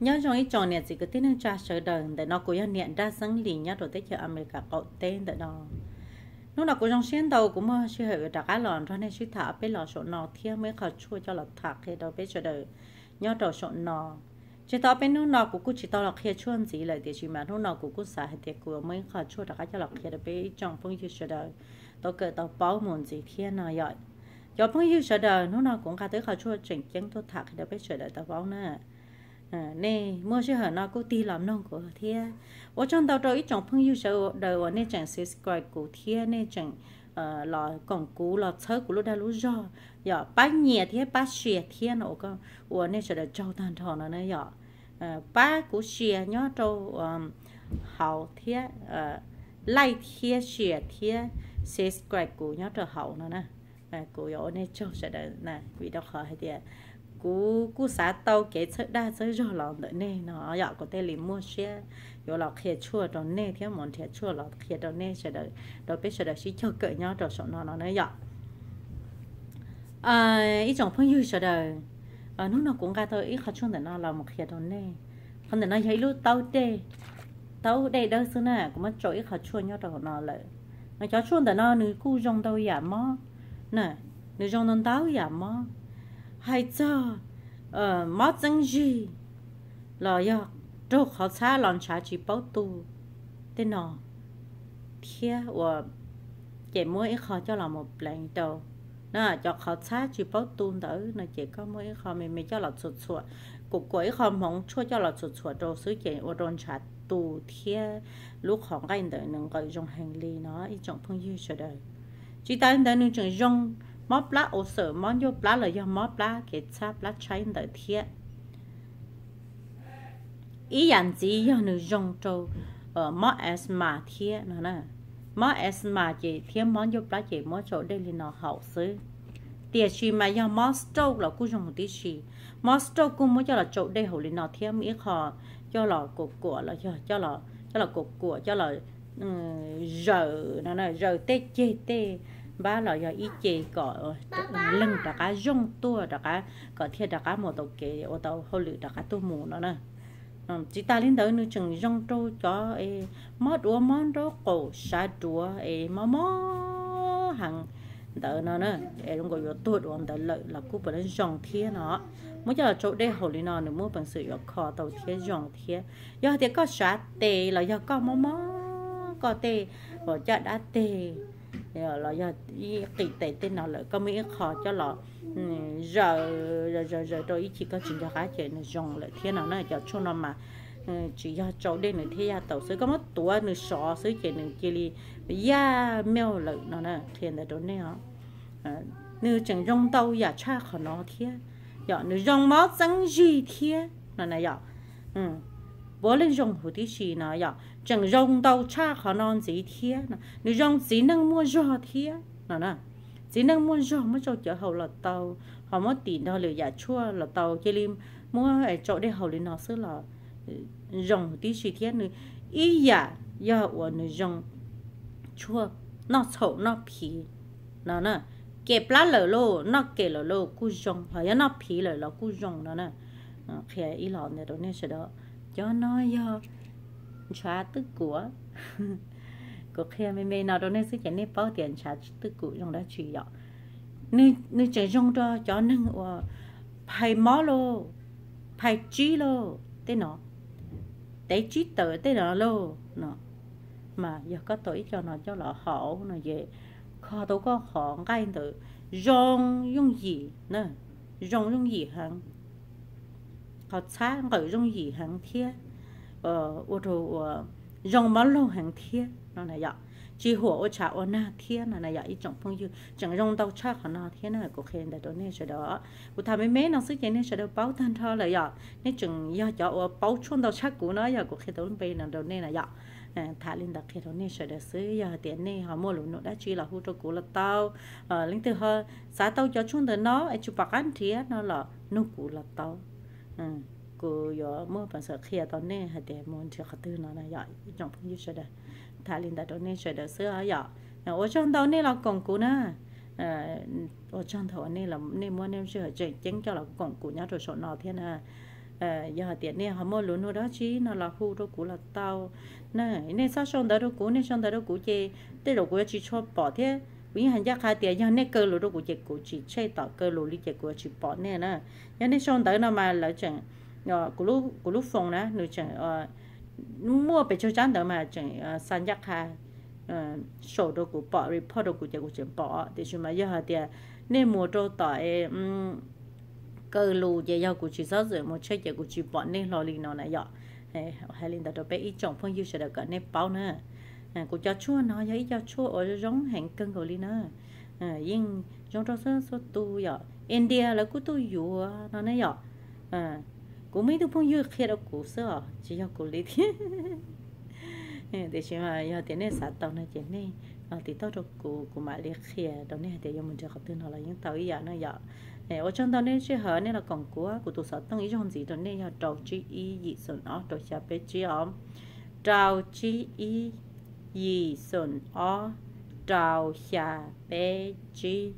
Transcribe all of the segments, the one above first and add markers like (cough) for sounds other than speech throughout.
nhớ trong cái tròn này chỉ có nước cha sở đờn để nó cố nhận nhận ra sáng lì nhớ rồi tới chợ America cậu tên tại đó lúc nào cũng trong xuyên đầu cũng mơ suy hệ đã cái lòn cho nên suy thả bên lò sổ nọ thiếu mới khởi chua cho là thạc thì đâu biết chờ đợi nhớ đầu sổ nọ chỉ tao bên nó nọ của cô chỉ tao là kia chua gì lại thì chỉ mà nó nọ của cô xả thì của mới khởi chua đã cái cho là kia đâu biết trong phong như chờ đợi tao kể tao báo muốn gì thiên nào vậy giờ phong như chờ đợi nó nọ cũng cả tới khởi chua chuyện chén tôi thạc thì đâu biết cho đời tao báo nữa Ờ, nè mua chứ hở nó cũng ti làm nông của thia ở trong đầu rồi trong phong yêu sợ đời ở nè chẳng subscribe của thia nè chẳng ờ lọ cổng cú lọ chớ của lúc đã lúc do giờ dạ, bác nhẹ thia bác xìa thia nó có ở nè sẽ đời trâu tan thọ nó nè giờ dạ. bác cú xìa nhớ châu ờ, hậu thia lại thia xìa thia subscribe của nhớ trâu hậu nó nè ờ, của ở nè trâu sẽ đời nè vì đâu khỏi hay tiệt cú cú xá tàu kế chợ đa chợ rồi là đợi nè nó dọ có thể lấy mua xe yo lọ khía chua đó nè theo món thịa chua là khía đó nè sẽ đợi đó biết sẽ đợi xí cho cỡ nhau đó số nó nó nó dọ à ý chồng phong yêu sẽ đợi à nó nó cũng ga thôi ý khó chung để nó là một khía đó nè không để nó thấy lúc tàu tê tàu đây đâu xưa nè cũng mất chỗ ý khó chua nhau rồi nó lại nó cho chua để nó nữ cú rong tàu giả mó nè nữ rong tàu táo giả hai cho ờ mót răng gì lò yo trâu khó xa lòn xa chỉ bao tu tên nọ thia và chị mua ít khó cho là một lần đầu nó cho khó xa chỉ bao tu đỡ là chị có mua ít khó mình mình cho là chuột chuột cục cuối khó mong chua cho là chuột chuột trâu xứ chị và đồn chặt tu thia lúc khó cái đời nâng gọi trong hành lý nó ít trong phong yêu cho đời chỉ ta đời nâng trong mó plá ô sở mó nhô plá là do mó plá cái cha plá cháy đỡ thiệt ý dạng gì do nữ rong trâu ở mó s mà thiệt nữa nè mó s mà chỉ thiệt mó nhô plá chỉ mó chỗ đây là nó hậu xứ tiệt chi mà do mó trâu là cú rong tí chi mó trâu cú mới cho là chỗ đây hậu là nó thiệt mỹ khó cho là cục của là cho cho là cho là cục của cho là giờ nó là giờ tê chê tê ba là do ý chế có lưng đã cá rong tua đã cá có thiệt đã cá một tàu kế ô tàu hồ lự đã cá tu mù nó nè chỉ ta lên tới nu chừng rong trâu cho ấy e, mót đũa món đó cổ sa đũa ấy mó mó hàng đỡ nó nè ấy đúng rồi tuột đũa đỡ lợi là cũng phải lên rong thiệt nó mỗi giờ chỗ đây hồ lý nó nữa mua bằng sự do khó tàu thiệt rong thiệt do thì có sát tê là do có mó mó có tê và cho đã tê là giờ kỳ tệ tên nó là có mấy khó cho là ừ, giờ giờ giờ tôi chỉ có chuyện cho cái chuyện rồng lại thế nào nữa cho cho nó mà ừ, chỉ cho cháu đây nữa thế ra à, tàu sứ có mất tuổi nữa sọ sứ chuyện nữa kia, li ya dạ, mèo lại nó nè thiên là đó nè nữ chẳng rong tàu ya dạ, cha khó nó thế giờ dạ, nữ rong máu răng gì thế nó này giờ ừ bố lên dùng hồ tí chỉ nó ya chẳng dùng đâu cha khó non gì thế nè nếu dùng chỉ năng mua giò thế nè nè chỉ năng mua giò mới cho chợ hậu là tàu họ mất tiền đâu liệu giả chua là tàu chơi lim mua ở chỗ để hậu lên nó xứ là dùng tí chỉ thế nữa ý giả ya ở nữa dùng chua nó xấu nó phì nè nè kẹp lá lở lô nó kẹp lở lô cú dùng họ nó phì lở lô cú dùng nè nè khi ấy lọ này đó nên sẽ đó cho nó do xóa tức của (laughs) của khi mình mình nào đó nên sẽ chén nên bao tiền xóa tức của trong đó chỉ đó nên nên chỉ trong đó cho nên ở ờ, phải mỏ lo, phải chi lo, thế nó để chi tờ thế nó lo, nó mà giờ có tuổi cho nó cho nó họ nó về khó đâu có họ ngay từ rong dùng gì nữa rong dùng gì hơn họ xa gọi rong gì hàng thia ờ ô tô ờ rong máu lâu hàng thia nó này vậy chỉ hồ ô cha ô na thia nó này vậy trong phong dư chẳng rong đâu cha họ na thia nó là cuộc hiện đại đó này rồi đó cụ thà mấy mấy nó sức chế này rồi đó báo thân thơ là vậy nên chừng do cho ô báo chôn đâu cha cụ nó giờ cuộc hiện đại bây nào đó này là vậy thả lên đặc khi đó nên sợ đã xứ giờ tiền này họ mua lụa đã chỉ là hút cho cũ là tao linh từ họ xã tao cho chúng tới nó ấy chụp bạc ăn thì nó là nô cũ là tao à giờ mới bằng sợ kia tao nè hay để muốn chơi khát tư nó này vậy trong phong như đây thà linh đã tao nè chơi được xưa vậy ở trong tao nè là còn cũ nữa ở trong thầu nè là nè mua nè chơi chơi chén cho là còn cũ nhá rồi số thế nè giờ tiền nè họ mua luôn nó đó chứ nó là khu đó cũ là tao nè nè sao xong đó đó cũ nè xong đó đó cũ chê tới đầu chỉ cho bỏ thế vì hắn chắc khai tiền cho này cơ lô đó của chị của chị chơi tỏ cơ lô đi chị của chị bỏ nè nè cho này xong tới nó mà lỡ chẳng ờ, của lúc của lúc phòng nè nữa chẳng ờ, mua về cho chán tới mà chẳng ờ, san chắc khai sổ đồ của bỏ report đồ của chị của chị bỏ thì chúng mà giờ họ tiền nên mua đồ tỏ cơ lô giờ giờ của chị sáu rồi một chơi giờ của chị bỏ nên lo liền nó này dọ hay là đó bé ít chồng phong yêu sẽ được cả nên bao nè À, cô cho chua nó giấy cho chua ở giống hàng cân của linh nữa à giống trong số số tu giờ dạ. India là cô tu yu, nó nấy giờ dạ. à cô mấy đứa phong yêu khi đó cô sợ à, chỉ cho cô lấy thế để xem mà giờ thế này sát tàu này thế này à thì tao được cô cô mà lấy khi đó à, này thì giờ mình cho học tư nó là những tàu ý giờ nó giờ này ở trong đó này, chỉ hở này là còn của cô tu sở tao ý trong gì đó này giờ trầu chi ý dị sự nó trầu chả bé chi ông trầu chi ý yi sun o trào xà bé chi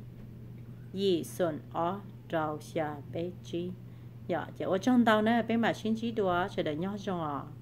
yi sun o trào xà bé chi dạ chỉ ở trong tàu này bên mà xin chỉ đùa sẽ để nhớ cho